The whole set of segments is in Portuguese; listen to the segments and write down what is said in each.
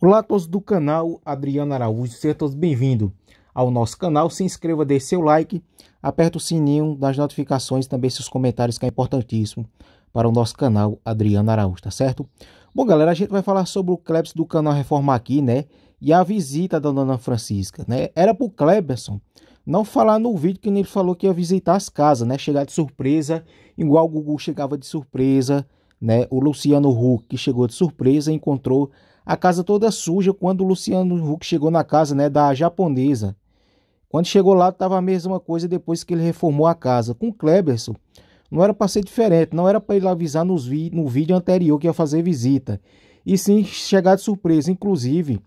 Olá a todos do canal Adriano Araújo, sejam todos bem-vindos ao nosso canal. Se inscreva, dê seu like, aperta o sininho das notificações também seus comentários que é importantíssimo para o nosso canal Adriano Araújo, tá certo? Bom, galera, a gente vai falar sobre o Klebs do canal Reforma aqui, né? E a visita da Dona Francisca, né? Era pro Kleberson não falar no vídeo que ele falou que ia visitar as casas, né? Chegar de surpresa, igual o Gugu chegava de surpresa né? O Luciano Huck, que chegou de surpresa, encontrou a casa toda suja quando o Luciano Huck chegou na casa né, da japonesa. Quando chegou lá, estava a mesma coisa depois que ele reformou a casa. Com o Kleberson, não era para ser diferente, não era para ele avisar nos vi no vídeo anterior que ia fazer visita. E sim chegar de surpresa. Inclusive,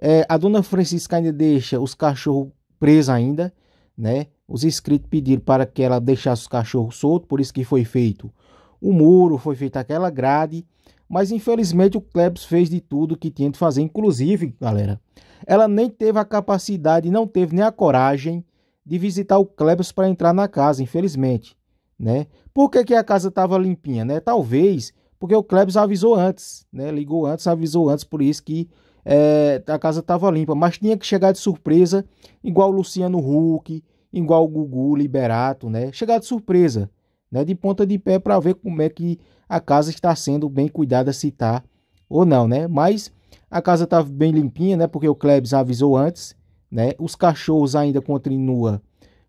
é, a dona Francisca ainda deixa os cachorros presos ainda, né? Os inscritos pediram para que ela deixasse os cachorros soltos, por isso que foi feito o muro, foi feita aquela grade, mas infelizmente o Klebs fez de tudo que tinha de fazer, inclusive, galera, ela nem teve a capacidade, não teve nem a coragem de visitar o Klebs para entrar na casa, infelizmente, né? Por que, que a casa estava limpinha, né? Talvez porque o Klebs avisou antes, né? Ligou antes, avisou antes, por isso que é, a casa estava limpa, mas tinha que chegar de surpresa, igual o Luciano Huck, igual o Gugu Liberato, né? Chegar de surpresa né, de ponta de pé para ver como é que a casa está sendo bem cuidada, se está ou não, né? Mas a casa está bem limpinha, né? Porque o Klebs avisou antes, né? Os cachorros ainda continuam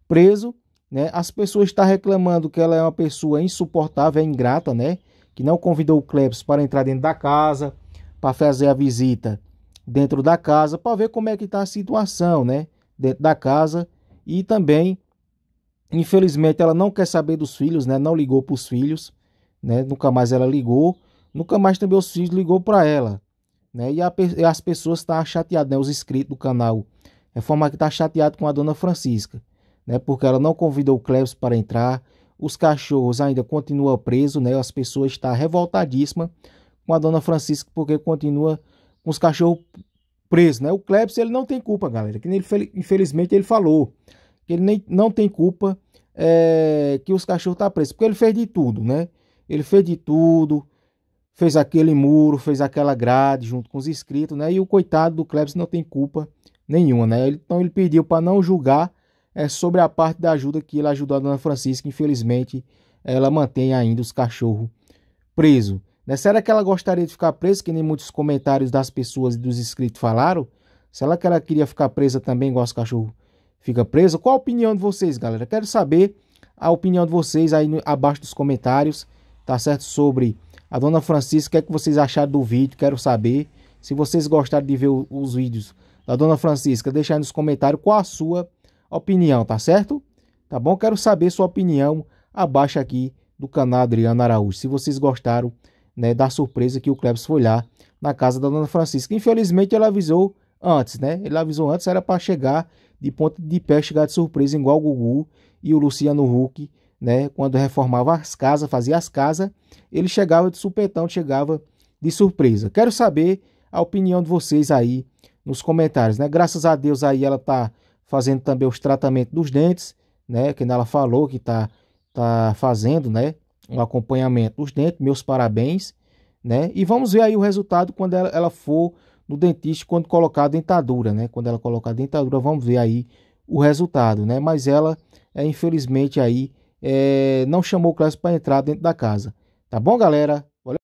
preso, né? As pessoas estão tá reclamando que ela é uma pessoa insuportável, é ingrata, né? Que não convidou o Klebs para entrar dentro da casa, para fazer a visita dentro da casa, para ver como é que está a situação, né? Dentro da casa e também Infelizmente, ela não quer saber dos filhos, né? Não ligou para os filhos, né? Nunca mais ela ligou. Nunca mais também os filhos ligou para ela, né? E, a, e, as pessoas estão tá chateadas, né? Os inscritos do canal é forma que tá chateado com a dona Francisca, né? Porque ela não convidou o Cleves para entrar. Os cachorros ainda continuam presos, né? As pessoas estão tá revoltadíssimas com a dona Francisca porque continua com os cachorros presos, né? O Cleves ele não tem culpa, galera. Que ele, infelizmente ele falou que ele nem, não tem culpa é, que os cachorros estão tá presos, porque ele fez de tudo, né? Ele fez de tudo, fez aquele muro, fez aquela grade junto com os inscritos, né? E o coitado do Klebs não tem culpa nenhuma, né? Então ele pediu para não julgar é, sobre a parte da ajuda que ele ajudou a Dona Francisca, infelizmente ela mantém ainda os cachorros presos. Né? Será que ela gostaria de ficar presa, que nem muitos comentários das pessoas e dos inscritos falaram? Será que ela queria ficar presa também igual os cachorros fica preso. Qual a opinião de vocês, galera? Quero saber a opinião de vocês aí no, abaixo dos comentários, tá certo? Sobre a dona Francisca, o que, é que vocês acharam do vídeo? Quero saber. Se vocês gostaram de ver o, os vídeos da dona Francisca, deixa aí nos comentários qual a sua opinião, tá certo? Tá bom? Quero saber sua opinião abaixo aqui do canal Adriano Araújo. Se vocês gostaram né, da surpresa que o Klebs foi lá na casa da dona Francisca. Infelizmente, ela avisou antes, né? Ele avisou antes, era para chegar de ponta de pé chegar de surpresa igual o Gugu e o Luciano Huck, né? Quando reformava as casas, fazia as casas, ele chegava de supetão, chegava de surpresa. Quero saber a opinião de vocês aí nos comentários, né? Graças a Deus aí ela tá fazendo também os tratamentos dos dentes, né? Que ela falou que tá tá fazendo, né? Um acompanhamento dos dentes. Meus parabéns, né? E vamos ver aí o resultado quando ela, ela for no dentista quando colocar a dentadura, né? Quando ela colocar a dentadura, vamos ver aí o resultado, né? Mas ela, é, infelizmente, aí é, não chamou o Clássico para entrar dentro da casa. Tá bom, galera?